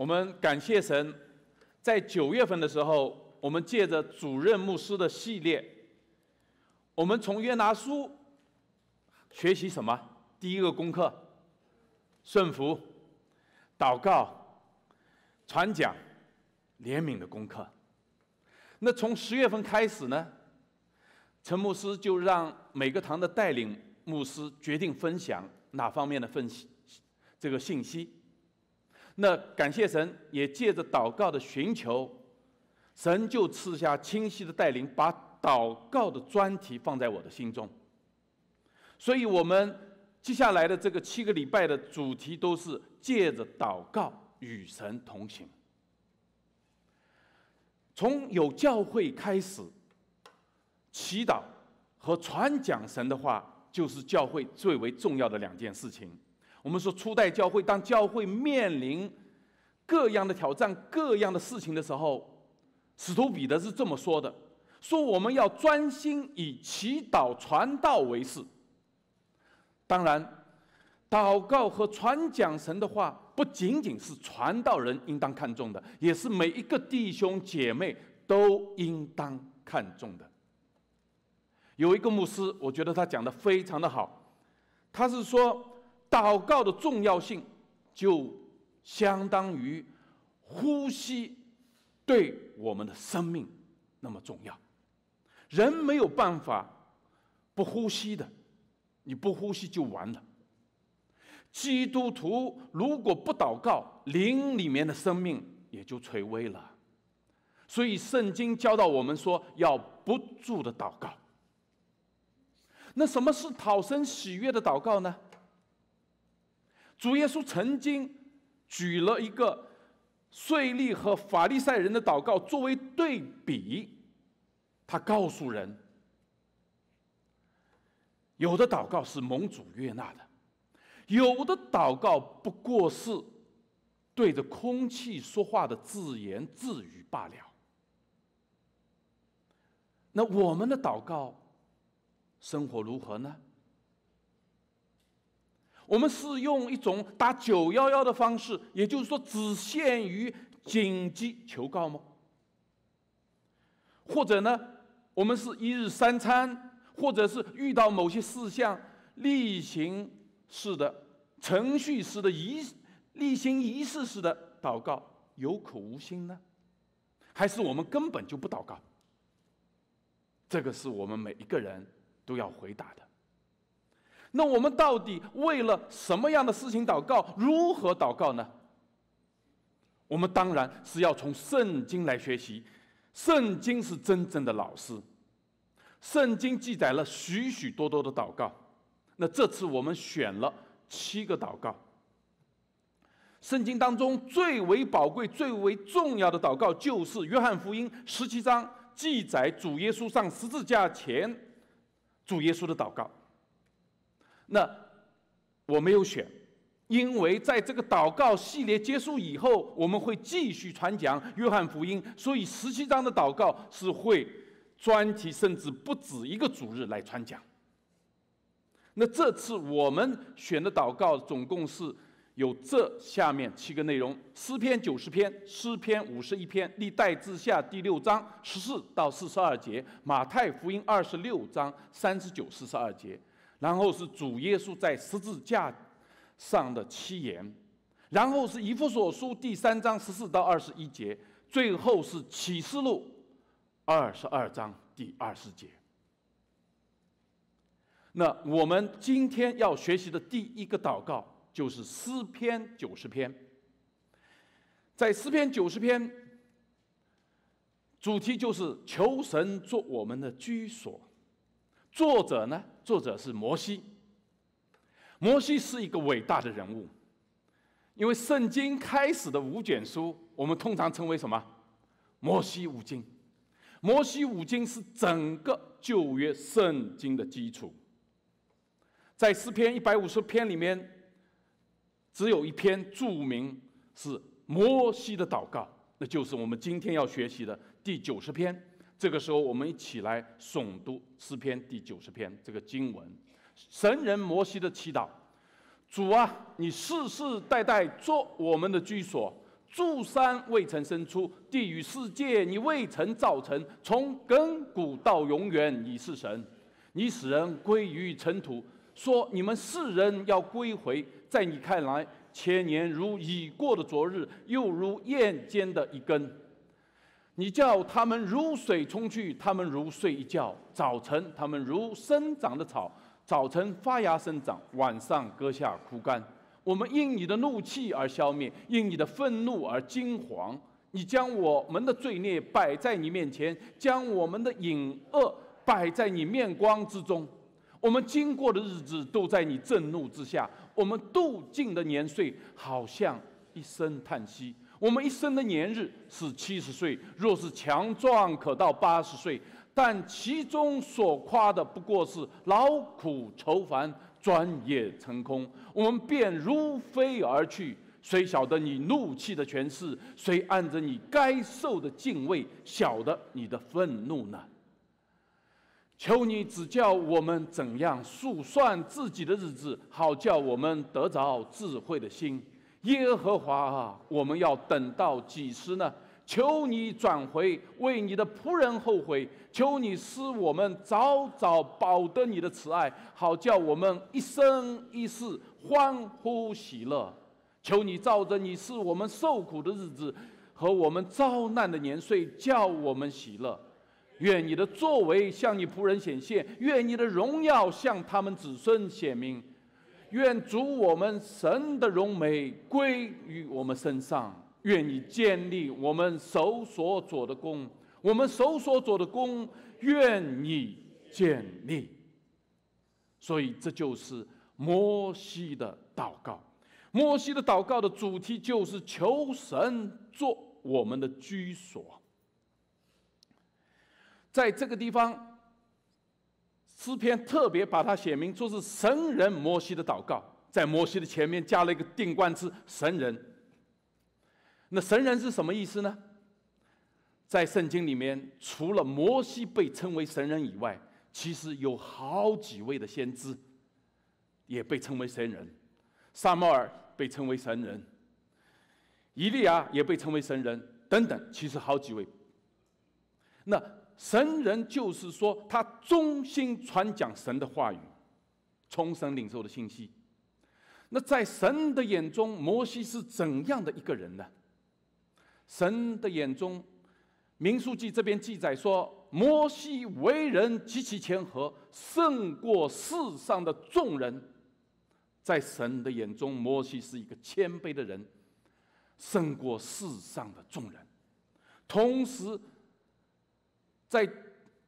我们感谢神，在九月份的时候，我们借着主任牧师的系列，我们从约拿书学习什么？第一个功课：顺服、祷告、传讲、怜悯的功课。那从十月份开始呢，陈牧师就让每个堂的带领牧师决定分享哪方面的分析，这个信息。那感谢神，也借着祷告的寻求，神就赐下清晰的带领，把祷告的专题放在我的心中。所以我们接下来的这个七个礼拜的主题都是借着祷告与神同行。从有教会开始，祈祷和传讲神的话，就是教会最为重要的两件事情。我们说初代教会当教会面临各样的挑战、各样的事情的时候，使徒彼得是这么说的：“说我们要专心以祈祷传道为事。当然，祷告和传讲神的话不仅仅是传道人应当看重的，也是每一个弟兄姐妹都应当看重的。”有一个牧师，我觉得他讲的非常的好，他是说。祷告的重要性，就相当于呼吸对我们的生命那么重要。人没有办法不呼吸的，你不呼吸就完了。基督徒如果不祷告，灵里面的生命也就垂危了。所以圣经教导我们说要不住的祷告。那什么是讨生喜悦的祷告呢？主耶稣曾经举了一个税吏和法利赛人的祷告作为对比，他告诉人：有的祷告是蒙主悦纳的，有的祷告不过是对着空气说话的自言自语罢了。那我们的祷告生活如何呢？我们是用一种打911的方式，也就是说，只限于紧急求告吗？或者呢，我们是一日三餐，或者是遇到某些事项例行式的、程序式的仪、例行仪式式的祷告，有口无心呢？还是我们根本就不祷告？这个是我们每一个人都要回答的。那我们到底为了什么样的事情祷告？如何祷告呢？我们当然是要从圣经来学习，圣经是真正的老师。圣经记载了许许多多的祷告。那这次我们选了七个祷告。圣经当中最为宝贵、最为重要的祷告，就是约翰福音十七章记载主耶稣上十字架前，主耶稣的祷告。那我没有选，因为在这个祷告系列结束以后，我们会继续传讲约翰福音，所以十七章的祷告是会专题甚至不止一个主日来传讲。那这次我们选的祷告总共是有这下面七个内容：诗篇九十篇、诗篇五十一篇、历代志下第六章十四到四十二节、马太福音二十六章三十九四十二节。然后是主耶稣在十字架上的七言，然后是以弗所书第三章十四到二十一节，最后是启示录二十二章第二十节。那我们今天要学习的第一个祷告就是诗篇九十篇，在诗篇九十篇，主题就是求神做我们的居所，作者呢？作者是摩西。摩西是一个伟大的人物，因为圣经开始的五卷书，我们通常称为什么？摩西五经。摩西五经是整个旧约圣经的基础。在诗篇一百五十篇里面，只有一篇著名是摩西的祷告，那就是我们今天要学习的第九十篇。这个时候，我们一起来诵读诗篇第九十篇这个经文，神人摩西的祈祷：主啊，你世世代代做我们的居所，诸山未曾生出，地与世界你未曾造成，从亘古到永远你是神，你使人归于尘土，说你们世人要归回，在你看来，千年如已过的昨日，又如夜间的一更。你叫他们如水冲去，他们如睡一觉；早晨，他们如生长的草，早晨发芽生长，晚上割下枯干。我们因你的怒气而消灭，因你的愤怒而惊惶。你将我们的罪孽摆在你面前，将我们的隐恶摆在你面光之中。我们经过的日子都在你震怒之下，我们度尽的年岁好像一声叹息。我们一生的年日是七十岁，若是强壮，可到八十岁。但其中所夸的不过是劳苦愁烦，转眼成空。我们便如飞而去。谁晓得你怒气的权势？谁按着你该受的敬畏？晓得你的愤怒呢？求你指教我们怎样数算自己的日子，好叫我们得着智慧的心。耶和华啊，我们要等到几时呢？求你转回，为你的仆人后悔；求你使我们早早保得你的慈爱，好叫我们一生一世欢呼喜乐。求你照着你是我们受苦的日子，和我们遭难的年岁，叫我们喜乐。愿你的作为向你仆人显现，愿你的荣耀向他们子孙显明。愿主我们神的荣美归于我们身上，愿你建立我们手所作的功，我们手所作的功，愿你建立。所以这就是摩西的祷告，摩西的祷告的主题就是求神做我们的居所，在这个地方。诗篇特别把它写明，说是神人摩西的祷告，在摩西的前面加了一个定冠词“神人”。那“神人”是什么意思呢？在圣经里面，除了摩西被称为神人以外，其实有好几位的先知也被称为神人，撒摩尔被称为神人，以利亚也被称为神人，等等，其实好几位。那神人就是说，他忠心传讲神的话语，从神领受的信息。那在神的眼中，摩西是怎样的一个人呢？神的眼中，民书记这边记载说，摩西为人极其谦和，胜过世上的众人。在神的眼中，摩西是一个谦卑的人，胜过世上的众人。同时。在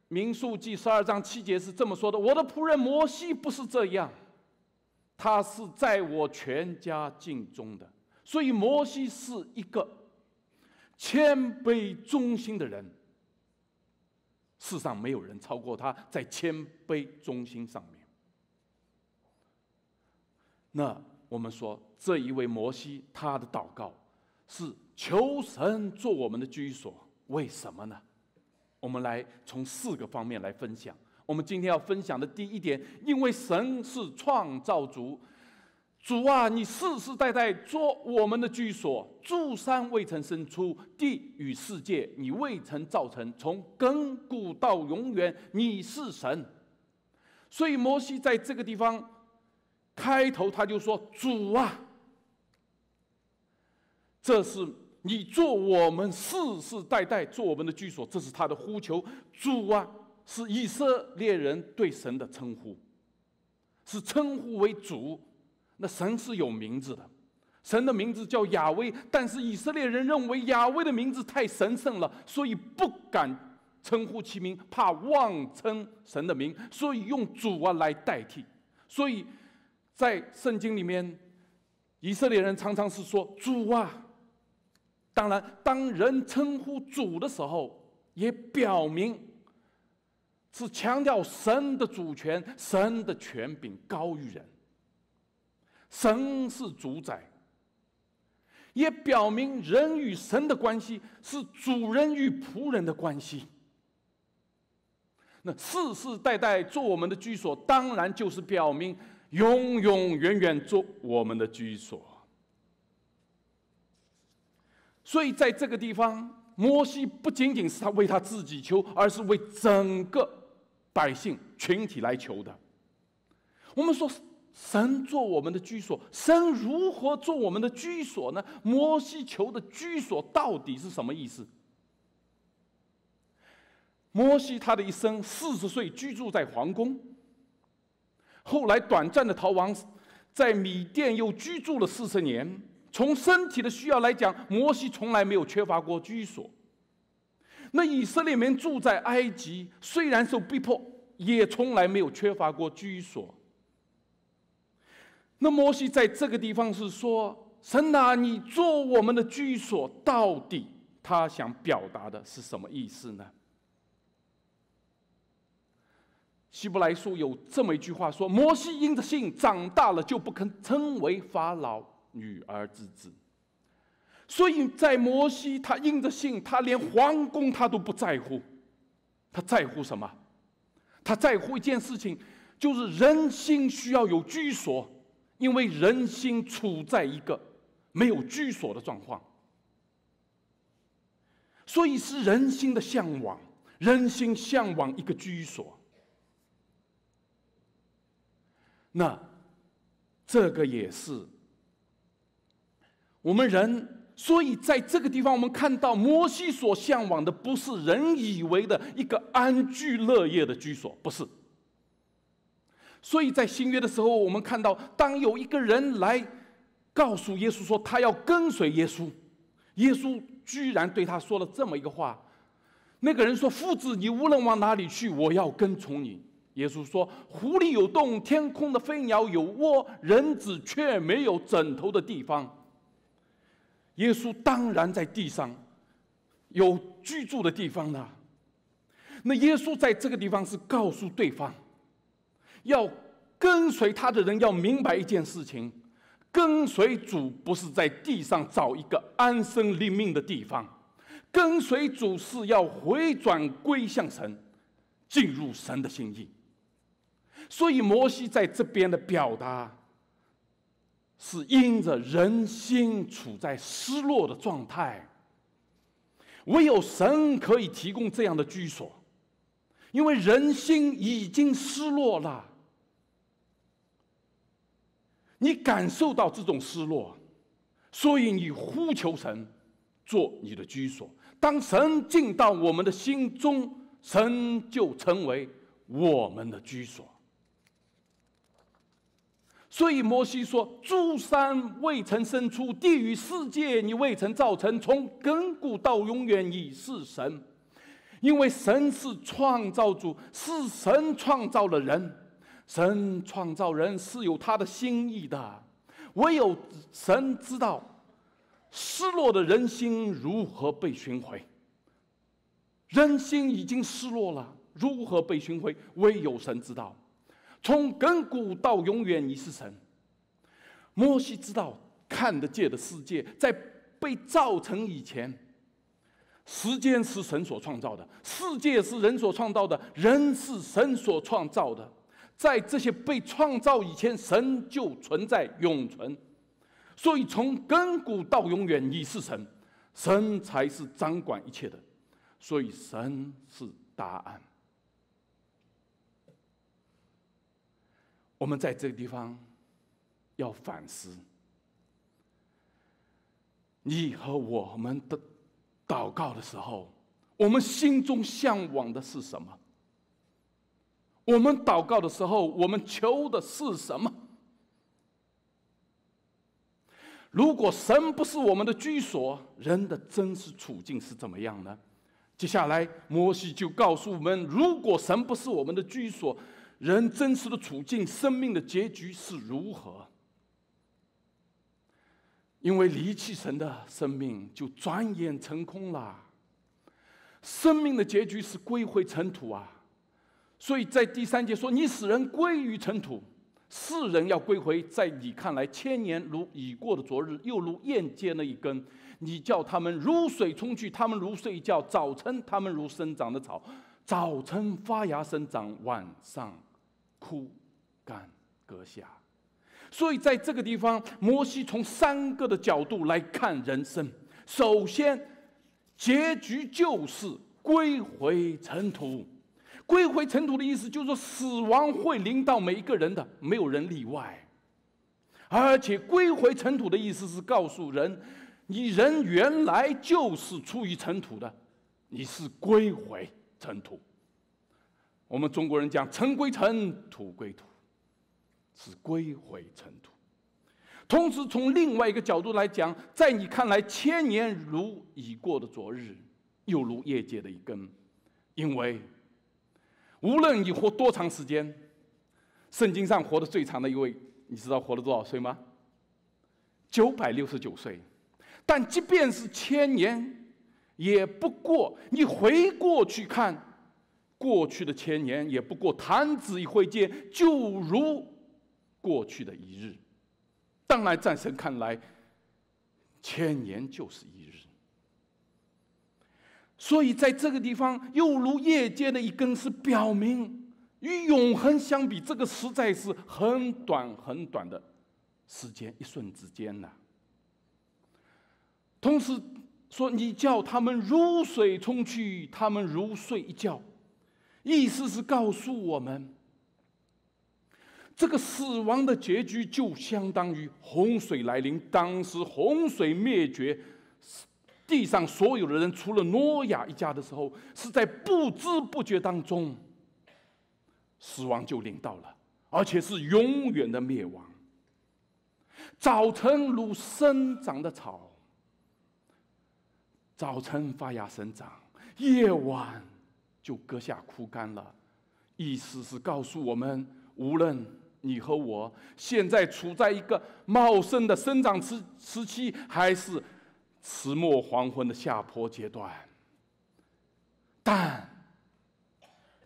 民数记十二章七节是这么说的：“我的仆人摩西不是这样，他是在我全家尽忠的，所以摩西是一个谦卑忠心的人。世上没有人超过他在谦卑忠心上面。那我们说这一位摩西，他的祷告是求神做我们的居所，为什么呢？”我们来从四个方面来分享。我们今天要分享的第一点，因为神是创造主，主啊，你世世代代做我们的居所，诸山未曾生出，地与世界你未曾造成，从亘古到永远你是神。所以摩西在这个地方开头他就说：“主啊，这是。”你做我们世世代代做我们的居所，这是他的呼求。主啊，是以色列人对神的称呼，是称呼为主。那神是有名字的，神的名字叫亚威，但是以色列人认为亚威的名字太神圣了，所以不敢称呼其名，怕妄称神的名，所以用主啊来代替。所以，在圣经里面，以色列人常常是说主啊。当然，当人称呼主的时候，也表明是强调神的主权，神的权柄高于人。神是主宰，也表明人与神的关系是主人与仆人的关系。那世世代代做我们的居所，当然就是表明永永远远做我们的居所。所以，在这个地方，摩西不仅仅是他为他自己求，而是为整个百姓群体来求的。我们说，神做我们的居所，神如何做我们的居所呢？摩西求的居所到底是什么意思？摩西他的一生，四十岁居住在皇宫，后来短暂的逃亡，在米店又居住了四十年。从身体的需要来讲，摩西从来没有缺乏过居所。那以色列人住在埃及，虽然受逼迫，也从来没有缺乏过居所。那摩西在这个地方是说：“神呐，你做我们的居所，到底他想表达的是什么意思呢？”希伯来书有这么一句话说：“摩西因着信长大了，就不肯称为法老。”女儿之子，所以在摩西，他应着信，他连皇宫他都不在乎，他在乎什么？他在乎一件事情，就是人心需要有居所，因为人心处在一个没有居所的状况，所以是人心的向往，人心向往一个居所。那这个也是。我们人，所以在这个地方，我们看到摩西所向往的不是人以为的一个安居乐业的居所，不是。所以在新约的时候，我们看到，当有一个人来告诉耶稣说他要跟随耶稣，耶稣居然对他说了这么一个话：，那个人说，父子，你无论往哪里去，我要跟从你。耶稣说，狐狸有洞，天空的飞鸟有窝，人子却没有枕头的地方。耶稣当然在地上有居住的地方了。那耶稣在这个地方是告诉对方，要跟随他的人要明白一件事情：跟随主不是在地上找一个安身立命的地方，跟随主是要回转归向神，进入神的心意。所以摩西在这边的表达。是因着人心处在失落的状态，唯有神可以提供这样的居所，因为人心已经失落了，你感受到这种失落，所以你呼求神做你的居所。当神进到我们的心中，神就成为我们的居所。所以摩西说：“诸山未曾生出，地狱世界你未曾造成。从亘古到永远，你是神，因为神是创造主，是神创造了人。神创造人是有他的心意的，唯有神知道，失落的人心如何被寻回。人心已经失落了，如何被寻回？唯有神知道。”从亘古到永远，你是神。摩西知道，看得见的世界在被造成以前，时间是神所创造的，世界是人所创造的，人是神所创造的。在这些被创造以前，神就存在，永存。所以，从亘古到永远，你是神，神才是掌管一切的。所以，神是答案。我们在这个地方要反思：你和我们的祷告的时候，我们心中向往的是什么？我们祷告的时候，我们求的是什么？如果神不是我们的居所，人的真实处境是怎么样呢？接下来，摩西就告诉我们：如果神不是我们的居所，人真实的处境，生命的结局是如何？因为离弃神的生命，就转眼成空了。生命的结局是归回尘土啊！所以在第三节说：“你使人归于尘土，世人要归回在你看来千年如已过的昨日，又如燕间的一根。你叫他们如水冲去，他们如睡觉；早晨，他们如生长的草；早晨发芽生长，晚上。”枯干，阁下。所以，在这个地方，摩西从三个的角度来看人生。首先，结局就是归回尘土。归回尘土的意思就是说，死亡会临到每一个人的，没有人例外。而且，归回尘土的意思是告诉人，你人原来就是出于尘土的，你是归回尘土。我们中国人讲尘归尘，土归土，是归回尘土。同时，从另外一个角度来讲，在你看来，千年如已过的昨日，又如业界的一根。因为无论你活多长时间，圣经上活得最长的一位，你知道活了多少岁吗？九百六十九岁。但即便是千年，也不过你回过去看。过去的千年也不过弹指一挥间，就如过去的一日。当然，在神看来，千年就是一日。所以，在这个地方，又如夜间的一根是表明与永恒相比，这个实在是很短很短的时间，一瞬之间呐。同时说，你叫他们如水冲去，他们如睡一觉。意思是告诉我们，这个死亡的结局就相当于洪水来临。当时洪水灭绝，地上所有的人，除了诺亚一家的时候，是在不知不觉当中，死亡就临到了，而且是永远的灭亡。早晨如生长的草，早晨发芽生长，夜晚。就割下枯干了，意思是告诉我们：无论你和我，现在处在一个茂盛的生长时时期，还是迟暮黄昏的下坡阶段，但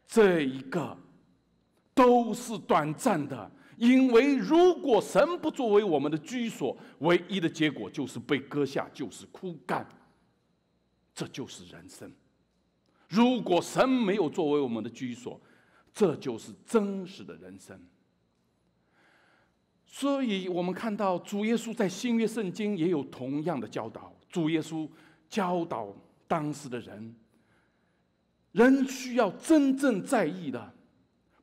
这一个都是短暂的。因为如果神不作为我们的居所，唯一的结果就是被割下，就是枯干。这就是人生。如果神没有作为我们的居所，这就是真实的人生。所以我们看到主耶稣在新约圣经也有同样的教导。主耶稣教导当时的人，人需要真正在意的，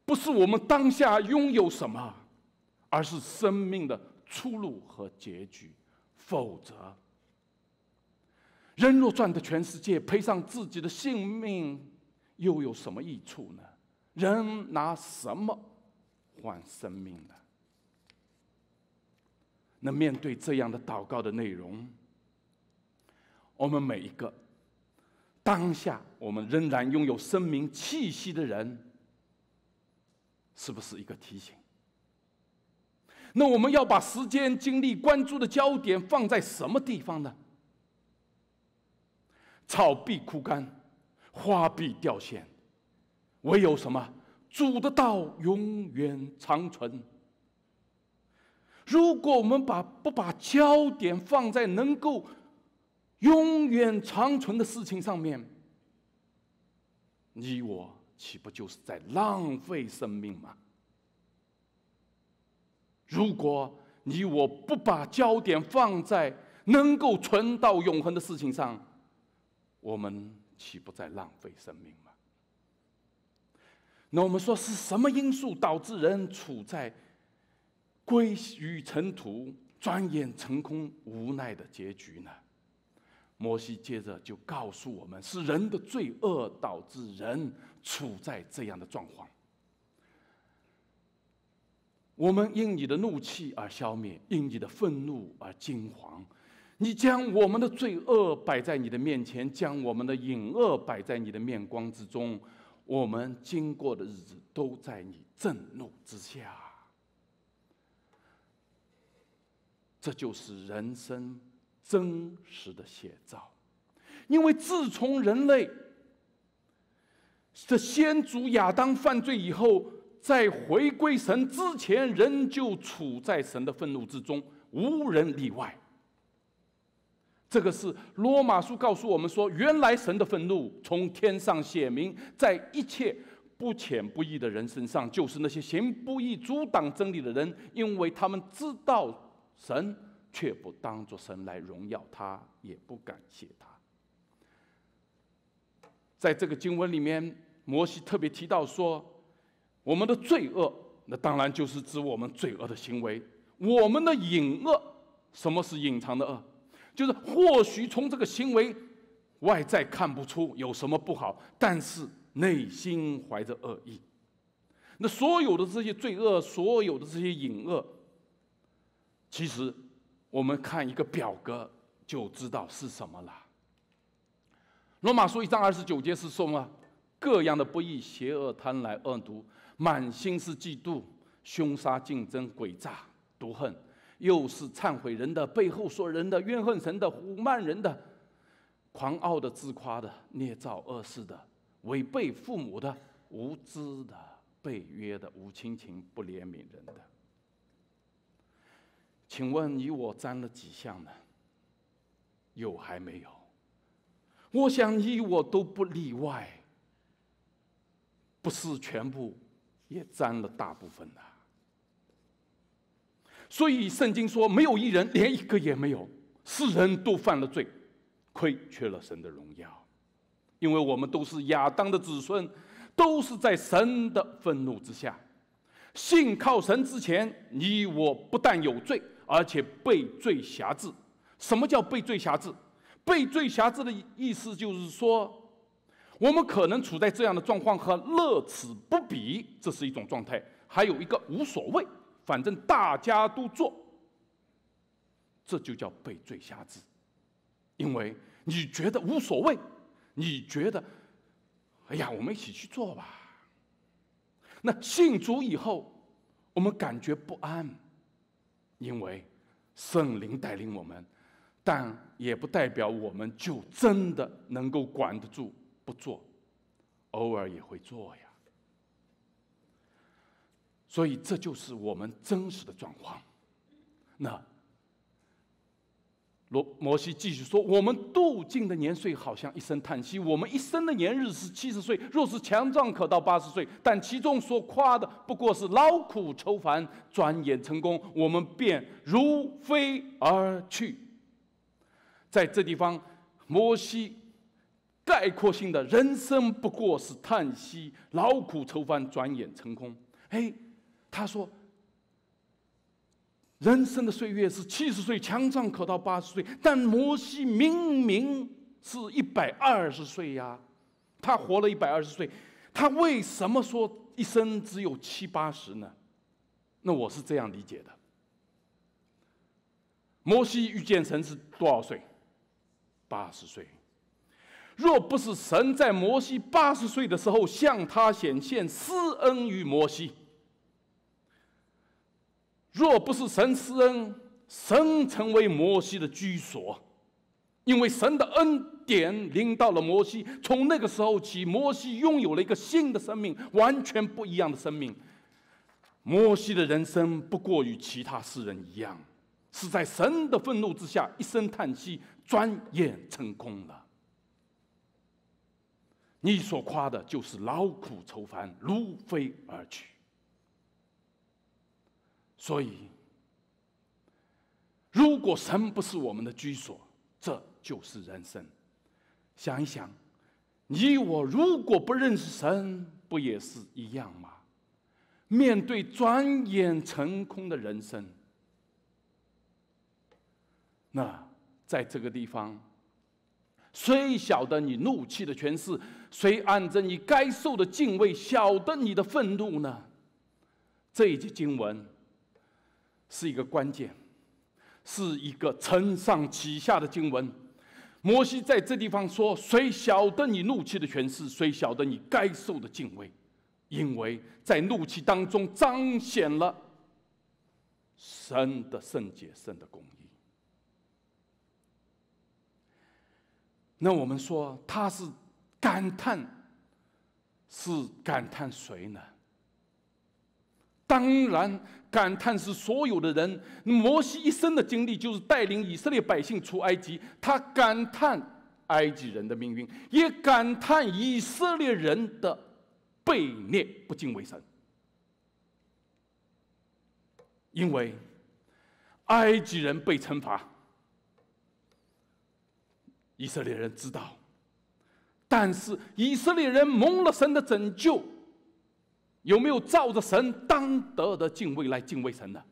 不是我们当下拥有什么，而是生命的出路和结局。否则。人若赚得全世界，赔上自己的性命，又有什么益处呢？人拿什么换生命呢？那面对这样的祷告的内容，我们每一个当下，我们仍然拥有生命气息的人，是不是一个提醒？那我们要把时间、精力、关注的焦点放在什么地方呢？草必枯干，花必凋谢，唯有什么主的道永远长存。如果我们把不把焦点放在能够永远长存的事情上面，你我岂不就是在浪费生命吗？如果你我不把焦点放在能够存到永恒的事情上，我们岂不再浪费生命吗？那我们说是什么因素导致人处在归于尘土、转眼成空、无奈的结局呢？摩西接着就告诉我们，是人的罪恶导致人处在这样的状况。我们因你的怒气而消灭，因你的愤怒而惊惶。你将我们的罪恶摆在你的面前，将我们的隐恶摆在你的面光之中。我们经过的日子都在你震怒之下，这就是人生真实的写照。因为自从人类这先祖亚当犯罪以后，在回归神之前，人就处在神的愤怒之中，无人例外。这个是罗马书告诉我们说，原来神的愤怒从天上显明在一切不浅不义的人身上，就是那些行不义阻挡真理的人，因为他们知道神，却不当作神来荣耀他，也不感谢他。在这个经文里面，摩西特别提到说，我们的罪恶，那当然就是指我们罪恶的行为；我们的隐恶，什么是隐藏的恶？就是或许从这个行为外在看不出有什么不好，但是内心怀着恶意。那所有的这些罪恶，所有的这些隐恶，其实我们看一个表格就知道是什么了。罗马书一章二十九节是说嘛：各样的不义、邪恶、贪婪、恶毒，满心是嫉妒、凶杀、竞争、诡诈、毒恨。又是忏悔人的，背后说人的，怨恨神的，辱骂人的，狂傲的、自夸的，捏造恶事的，违背父母的，无知的、背约的，无亲情、不怜悯人的。请问你我沾了几项呢？有还没有？我想你我都不例外，不是全部，也沾了大部分呢。所以圣经说，没有一人，连一个也没有，世人都犯了罪，亏缺了神的荣耀，因为我们都是亚当的子孙，都是在神的愤怒之下。信靠神之前，你我不但有罪，而且被罪辖制。什么叫被罪辖制？被罪辖制的意思就是说，我们可能处在这样的状况和乐此不彼，这是一种状态；还有一个无所谓。反正大家都做，这就叫被罪瞎子，因为你觉得无所谓，你觉得，哎呀，我们一起去做吧。那信主以后，我们感觉不安，因为圣灵带领我们，但也不代表我们就真的能够管得住不做，偶尔也会做呀。所以这就是我们真实的状况。那罗摩西继续说：“我们度尽的年岁，好像一声叹息；我们一生的年日是七十岁，若是强壮，可到八十岁。但其中所夸的，不过是劳苦愁烦，转眼成功，我们便如飞而去。”在这地方，摩西概括性的人生不过是叹息、劳苦愁烦，转眼成空。哎。他说：“人生的岁月是七十岁强壮，可到八十岁。但摩西明明是一百二十岁呀，他活了一百二十岁，他为什么说一生只有七八十呢？那我是这样理解的：摩西遇见神是多少岁？八十岁。若不是神在摩西八十岁的时候向他显现施恩于摩西。”若不是神施恩，神成为摩西的居所，因为神的恩典临到了摩西。从那个时候起，摩西拥有了一个新的生命，完全不一样的生命。摩西的人生不过与其他世人一样，是在神的愤怒之下一声叹息，转眼成空了。你所夸的就是劳苦愁烦，如飞而去。所以，如果神不是我们的居所，这就是人生。想一想，你我如果不认识神，不也是一样吗？面对转眼成空的人生，那在这个地方，谁晓得你怒气的权势？谁按着你该受的敬畏？晓得你的愤怒呢？这一节经文。是一个关键，是一个承上启下的经文。摩西在这地方说：“谁晓得你怒气的权势，谁晓得你该受的敬畏，因为在怒气当中彰显了神的圣洁、神的公义。”那我们说他是感叹，是感叹谁呢？当然。感叹是所有的人。摩西一生的经历就是带领以色列百姓出埃及，他感叹埃及人的命运，也感叹以色列人的被逆不敬为神。因为埃及人被惩罚，以色列人知道，但是以色列人蒙了神的拯救。有没有照着神当得的敬畏来敬畏神呢？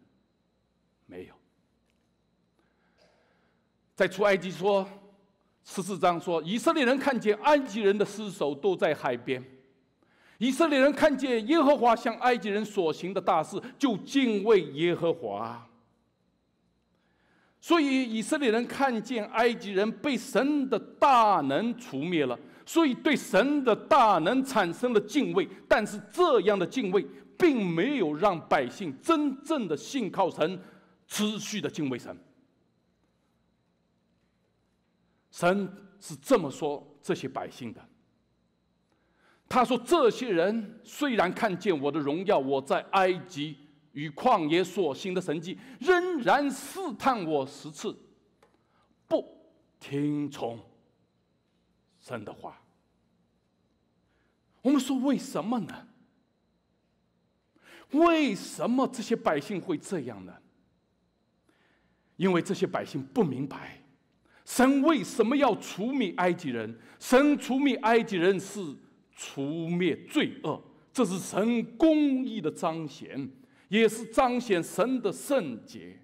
没有。在出埃及说十四章说，以色列人看见埃及人的尸首都在海边，以色列人看见耶和华向埃及人所行的大事，就敬畏耶和华。所以以色列人看见埃及人被神的大能除灭了，所以对神的大能产生了敬畏。但是这样的敬畏并没有让百姓真正的信靠神，持续的敬畏神。神是这么说这些百姓的。他说：“这些人虽然看见我的荣耀，我在埃及。”与旷野所行的神迹，仍然试探我十次，不听从神的话。我们说为什么呢？为什么这些百姓会这样呢？因为这些百姓不明白，神为什么要除灭埃及人？神除灭埃及人是除灭罪恶，这是神公义的彰显。也是彰显神的圣洁。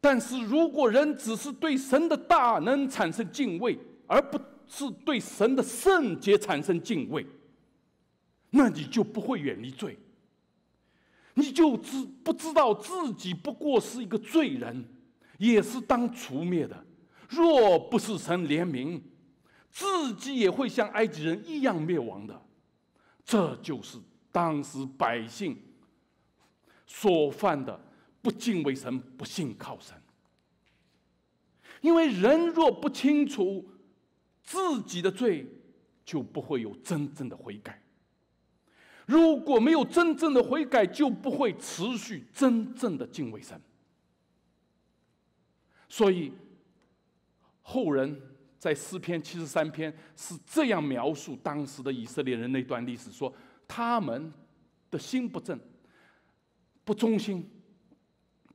但是如果人只是对神的大能产生敬畏，而不是对神的圣洁产生敬畏，那你就不会远离罪。你就知不知道自己不过是一个罪人，也是当除灭的。若不是神怜悯，自己也会像埃及人一样灭亡的。这就是。当时百姓所犯的不敬畏神、不信靠神，因为人若不清楚自己的罪，就不会有真正的悔改。如果没有真正的悔改，就不会持续真正的敬畏神。所以后人在诗篇七十三篇是这样描述当时的以色列人那段历史说。他们的心不正，不忠心，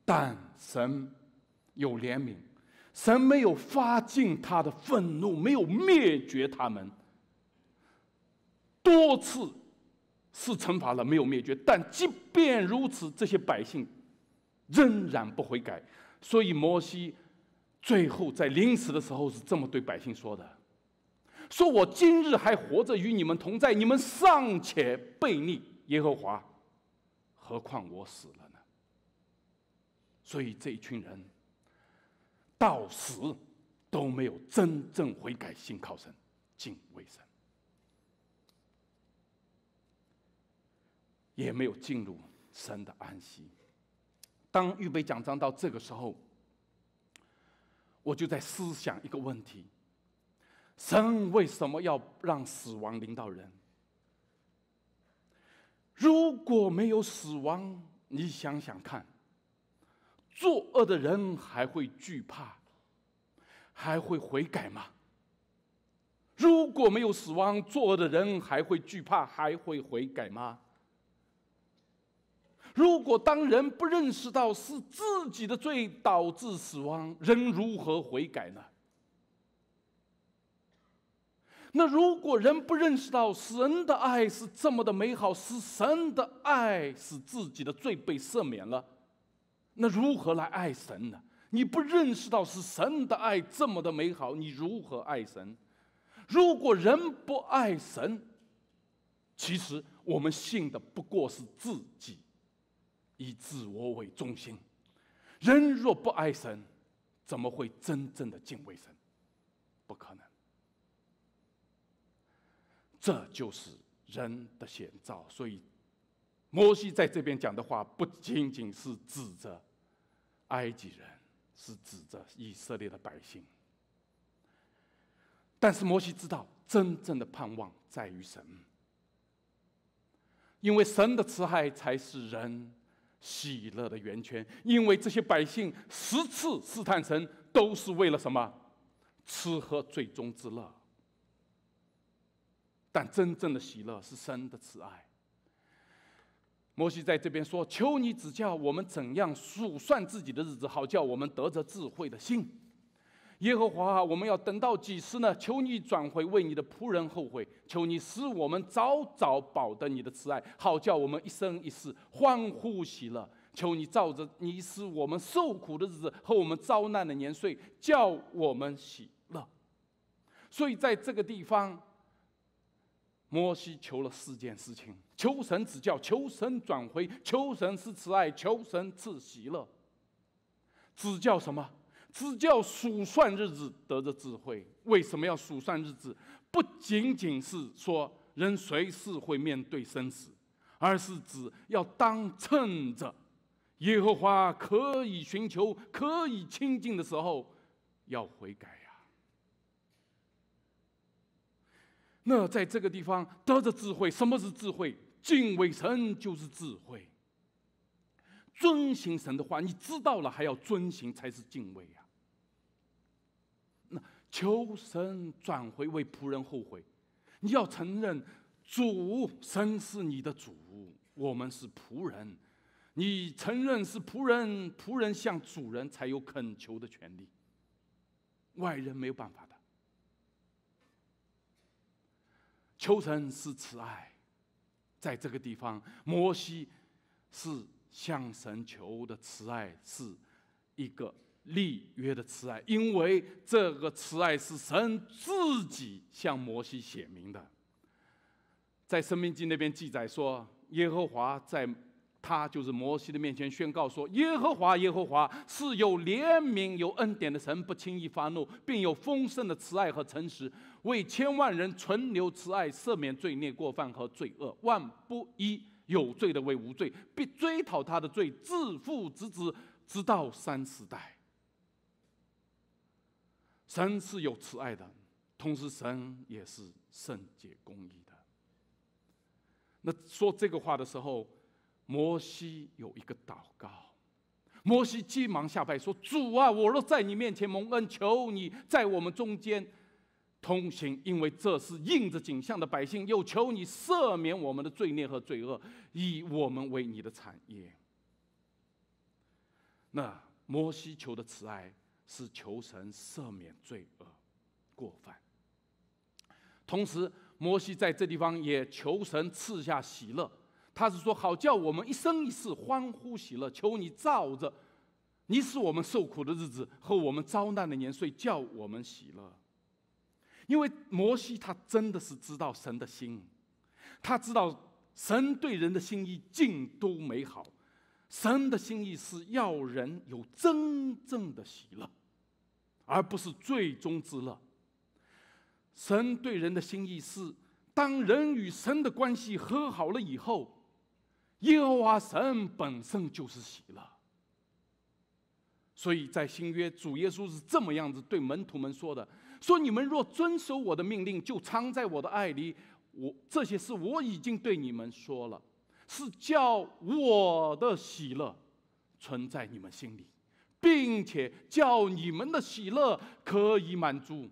但神有怜悯，神没有发尽他的愤怒，没有灭绝他们。多次是惩罚了，没有灭绝。但即便如此，这些百姓仍然不悔改。所以摩西最后在临死的时候是这么对百姓说的。说我今日还活着，与你们同在，你们尚且悖逆耶和华，何况我死了呢？所以这一群人到死都没有真正悔改，信靠神、敬畏神，也没有进入神的安息。当预备讲章到这个时候，我就在思想一个问题。神为什么要让死亡领导人？如果没有死亡，你想想看，作恶的人还会惧怕，还会悔改吗？如果没有死亡，作恶的人还会惧怕，还会悔改吗？如果当人不认识到是自己的罪导致死亡，人如何悔改呢？那如果人不认识到神的爱是这么的美好，是神的爱使自己的罪被赦免了，那如何来爱神呢？你不认识到是神的爱这么的美好，你如何爱神？如果人不爱神，其实我们信的不过是自己，以自我为中心。人若不爱神，怎么会真正的敬畏神？不可能。这就是人的险兆，所以摩西在这边讲的话，不仅仅是指着埃及人，是指着以色列的百姓。但是摩西知道，真正的盼望在于神，因为神的慈爱才是人喜乐的源泉。因为这些百姓十次试探神，都是为了什么？吃喝最终之乐。但真正的喜乐是神的慈爱。摩西在这边说：“求你指教我们怎样数算自己的日子，好叫我们得着智慧的心。”耶和华，我们要等到几时呢？求你转回，为你的仆人后悔。求你使我们早早保得你的慈爱，好叫我们一生一世欢呼喜乐。求你照着你使我们受苦的日子和我们遭难的年岁，叫我们喜乐。所以在这个地方。摩西求了四件事情：求神指教，求神转回，求神施慈爱，求神赐喜乐。指教什么？指教数算日子得的智慧。为什么要数算日子？不仅仅是说人随时会面对生死，而是指要当趁着耶和华可以寻求、可以亲近的时候，要悔改。那在这个地方得着智慧，什么是智慧？敬畏神就是智慧。遵行神的话，你知道了还要遵行，才是敬畏呀。那求神转回为仆人后悔，你要承认主神是你的主，我们是仆人。你承认是仆人，仆人向主人才有恳求的权利。外人没有办法的。求神是慈爱，在这个地方，摩西是向神求的慈爱，是一个立约的慈爱，因为这个慈爱是神自己向摩西写明的。在《生命记》那边记载说，耶和华在。他就是摩西的面前宣告说：“耶和华，耶和华是有怜悯有恩典的神，不轻易发怒，并有丰盛的慈爱和诚实，为千万人存留慈爱，赦免罪孽、过犯和罪恶。万不一有罪的为无罪，必追讨他的罪，自父之子，直到三四代。神是有慈爱的，同时神也是圣洁公义的。”那说这个话的时候。摩西有一个祷告，摩西急忙下拜说：“主啊，我若在你面前蒙恩，求你在我们中间通行，因为这是应着景象的百姓，又求你赦免我们的罪孽和罪恶，以我们为你的产业。”那摩西求的慈爱是求神赦免罪恶、过犯，同时摩西在这地方也求神赐下喜乐。他是说：“好，叫我们一生一世欢呼喜乐，求你照着，你使我们受苦的日子和我们遭难的年岁，叫我们喜乐。因为摩西他真的是知道神的心，他知道神对人的心意尽都美好，神的心意是要人有真正的喜乐，而不是最终之乐。神对人的心意是，当人与神的关系和好了以后。”耶和华神本身就是喜乐，所以在新约，主耶稣是这么样子对门徒们说的：“说你们若遵守我的命令，就藏在我的爱里。我这些事我已经对你们说了，是叫我的喜乐存在你们心里，并且叫你们的喜乐可以满足。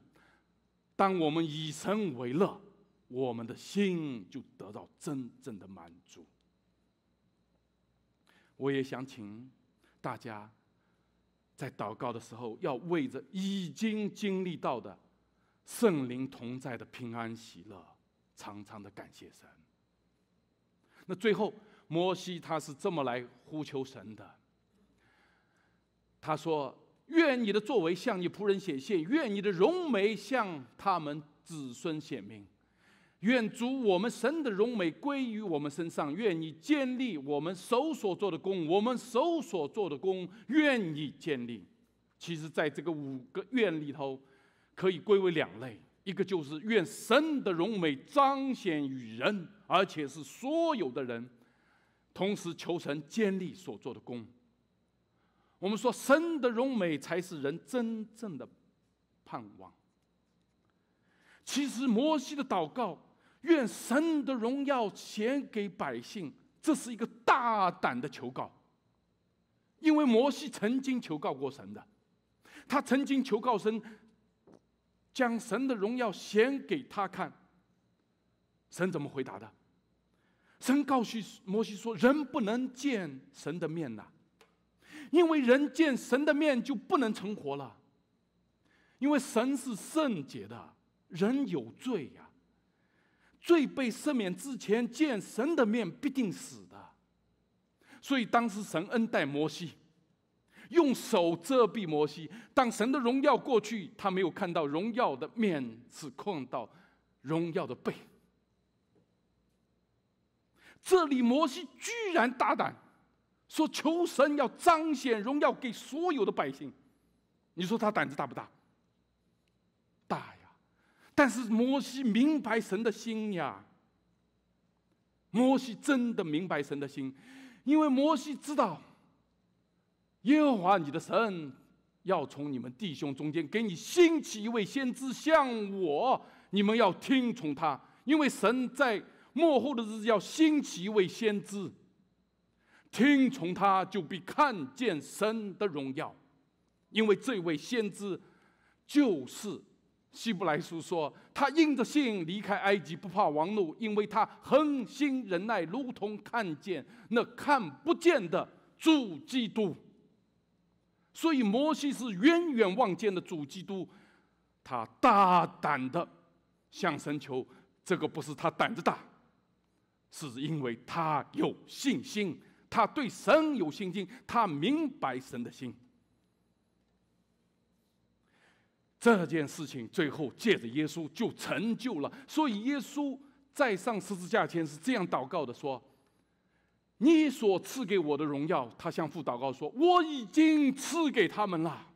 当我们以神为乐，我们的心就得到真正的满足。”我也想请大家在祷告的时候，要为着已经经历到的圣灵同在的平安喜乐，常常的感谢神。那最后，摩西他是这么来呼求神的，他说：“愿你的作为向你仆人显现，愿你的荣美向他们子孙显明。”愿主我们神的荣美归于我们身上，愿你建立我们手所做的功，我们手所做的功愿你建立。其实，在这个五个愿里头，可以归为两类：一个就是愿神的荣美彰显于人，而且是所有的人；同时求神建立所做的功。我们说，神的荣美才是人真正的盼望。其实，摩西的祷告。愿神的荣耀显给百姓，这是一个大胆的求告。因为摩西曾经求告过神的，他曾经求告神，将神的荣耀显给他看。神怎么回答的？神告诉摩西说：“人不能见神的面呐，因为人见神的面就不能存活了，因为神是圣洁的，人有罪呀。”最被赦免之前见神的面必定死的，所以当时神恩待摩西，用手遮蔽摩西。当神的荣耀过去，他没有看到荣耀的面，只看到荣耀的背。这里摩西居然大胆说求神要彰显荣耀给所有的百姓，你说他胆子大不大？但是摩西明白神的心呀。摩西真的明白神的心，因为摩西知道，耶和华你的神要从你们弟兄中间给你兴起一位先知，像我，你们要听从他，因为神在幕后的日子要兴起一位先知，听从他就必看见神的荣耀，因为这位先知就是。希伯来书说，他因着信离开埃及，不怕王怒，因为他恒心忍耐，如同看见那看不见的主基督。所以摩西是远远望见的主基督，他大胆的向神求，这个不是他胆子大，是因为他有信心，他对神有信心，他明白神的心。这件事情最后借着耶稣就成就了，所以耶稣在上十字架前是这样祷告的说：“你所赐给我的荣耀，他向父祷告说，我已经赐给他们了，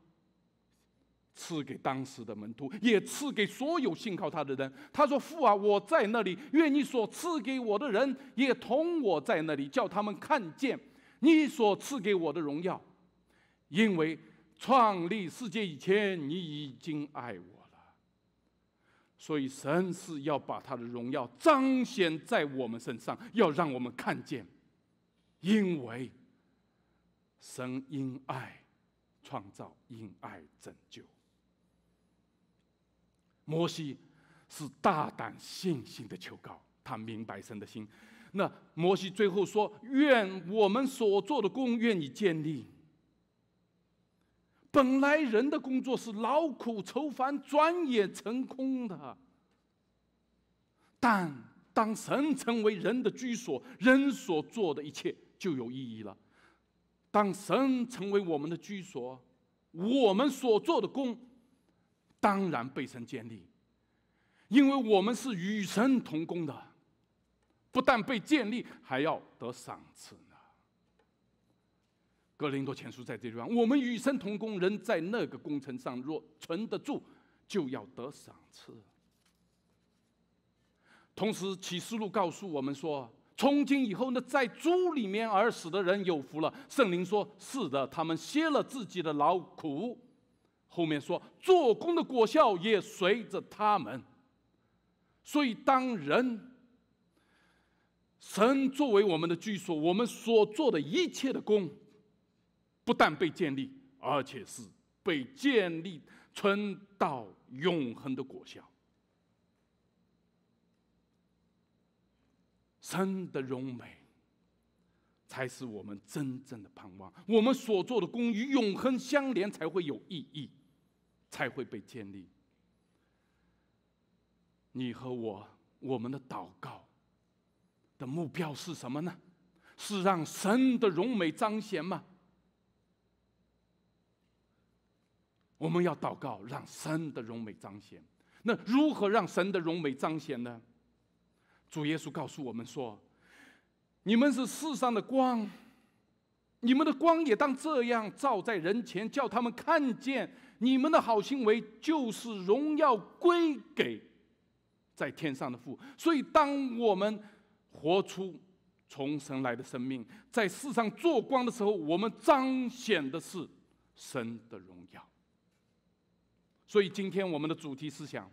赐给当时的门徒，也赐给所有信靠他的人。他说：父啊，我在那里，愿你所赐给我的人也同我在那里，叫他们看见你所赐给我的荣耀，因为。”创立世界以前，你已经爱我了。所以神是要把他的荣耀彰显在我们身上，要让我们看见，因为神因爱创造，因爱拯救。摩西是大胆信心的求告，他明白神的心。那摩西最后说：“愿我们所做的功，愿你建立。”本来人的工作是劳苦愁烦，转眼成空的。但当神成为人的居所，人所做的一切就有意义了。当神成为我们的居所，我们所做的功，当然被神建立，因为我们是与神同工的，不但被建立，还要得赏赐。格林多前书在这地方，我们与神同工，人在那个工程上若存得住，就要得赏赐。同时，启示录告诉我们说，从今以后呢，在猪里面而死的人有福了。圣灵说：“是的，他们歇了自己的劳苦。”后面说：“做工的果效也随着他们。”所以，当人，神作为我们的居所，我们所做的一切的工。不但被建立，而且是被建立存到永恒的果效。神的荣美才是我们真正的盼望。我们所做的功与永恒相连，才会有意义，才会被建立。你和我，我们的祷告的目标是什么呢？是让神的荣美彰显吗？我们要祷告，让神的荣美彰显。那如何让神的荣美彰显呢？主耶稣告诉我们说：“你们是世上的光，你们的光也当这样照在人前，叫他们看见你们的好行为，就是荣耀归给在天上的父。”所以，当我们活出从神来的生命，在世上做光的时候，我们彰显的是神的荣耀。所以今天我们的主题思想：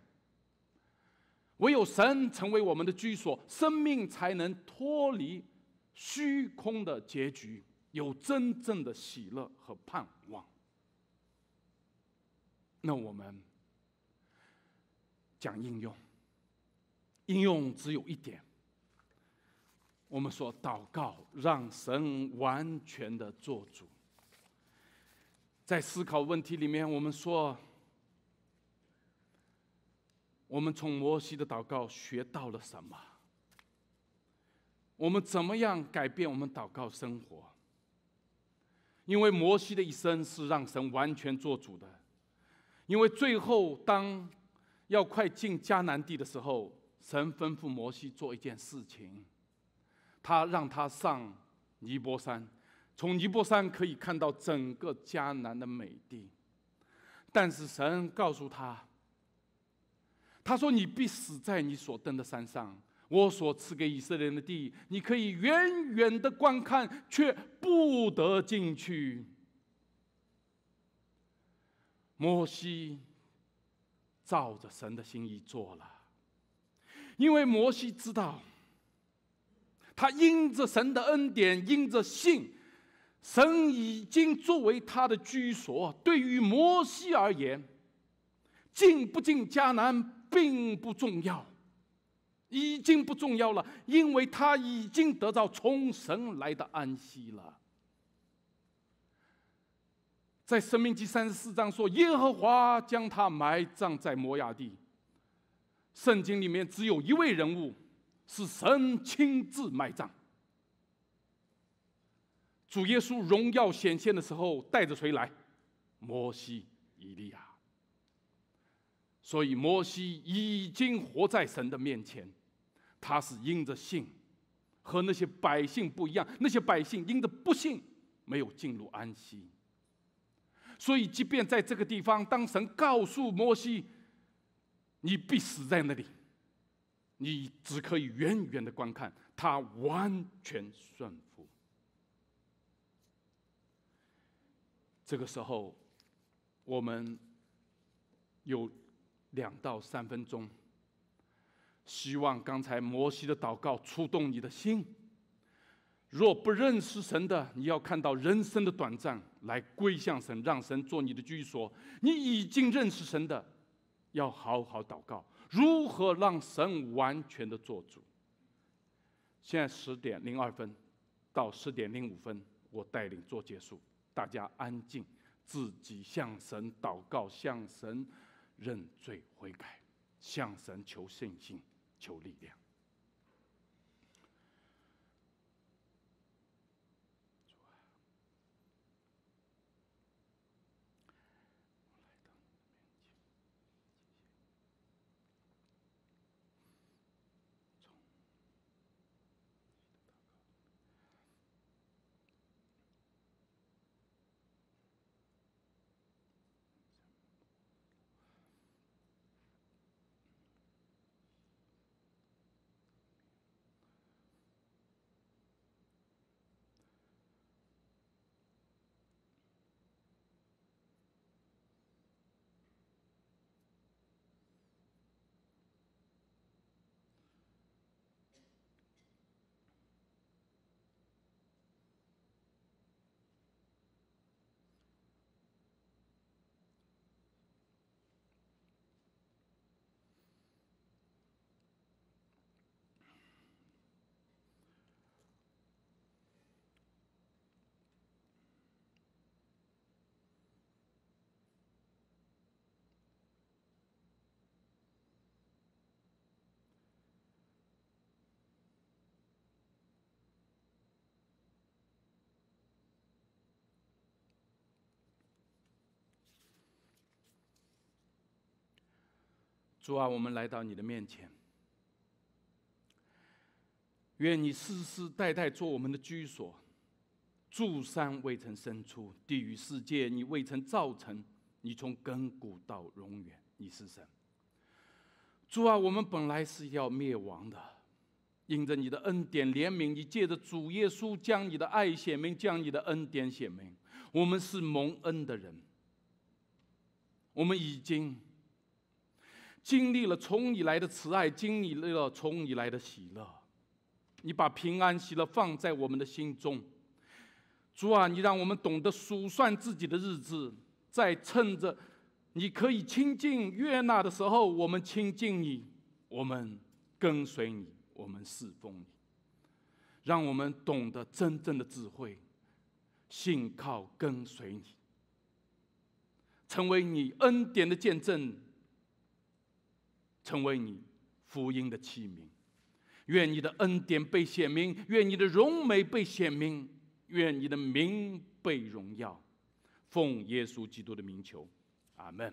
唯有神成为我们的居所，生命才能脱离虚空的结局，有真正的喜乐和盼望。那我们讲应用，应用只有一点：我们说祷告让神完全的做主。在思考问题里面，我们说。我们从摩西的祷告学到了什么？我们怎么样改变我们祷告生活？因为摩西的一生是让神完全做主的。因为最后，当要快进迦南地的时候，神吩咐摩西做一件事情，他让他上尼泊山，从尼泊山可以看到整个迦南的美丽。但是神告诉他。他说：“你必死在你所登的山上，我所赐给以色列人的地，你可以远远的观看，却不得进去。”摩西照着神的心意做了，因为摩西知道，他因着神的恩典，因着信，神已经作为他的居所。对于摩西而言。进不进迦南并不重要，已经不重要了，因为他已经得到从神来的安息了。在《生命记》三十四章说：“耶和华将他埋葬在摩崖地。”圣经里面只有一位人物是神亲自埋葬。主耶稣荣耀显现的时候，带着谁来？摩西、以利亚。所以摩西已经活在神的面前，他是因着信，和那些百姓不一样。那些百姓因着不信，没有进入安息。所以，即便在这个地方，当神告诉摩西：“你必死在那里，你只可以远远的观看。”他完全顺服。这个时候，我们有。两到三分钟。希望刚才摩西的祷告触动你的心。若不认识神的，你要看到人生的短暂，来归向神，让神做你的居所。你已经认识神的，要好好祷告，如何让神完全的做主。现在十点零二分，到十点零五分，我带领做结束，大家安静，自己向神祷告，向神。认罪悔改，向神求信心，求力量。主啊，我们来到你的面前，愿你世世代代做我们的居所，诸山未曾生出，地狱世界你未曾造成，你从亘古到永远，你是神。主啊，我们本来是要灭亡的，因着你的恩典怜悯，你借着主耶稣将你的爱显明，将你的恩典显明，我们是蒙恩的人，我们已经。经历了从你来的慈爱，经历了从你来的喜乐，你把平安喜乐放在我们的心中。主啊，你让我们懂得数算自己的日子，在趁着你可以亲近悦纳的时候，我们亲近你，我们跟随你，我们侍奉你，让我们懂得真正的智慧，信靠跟随你，成为你恩典的见证。成为你福音的器皿，愿你的恩典被显明，愿你的荣美被显明，愿你的名被荣耀。奉耶稣基督的名求，阿门。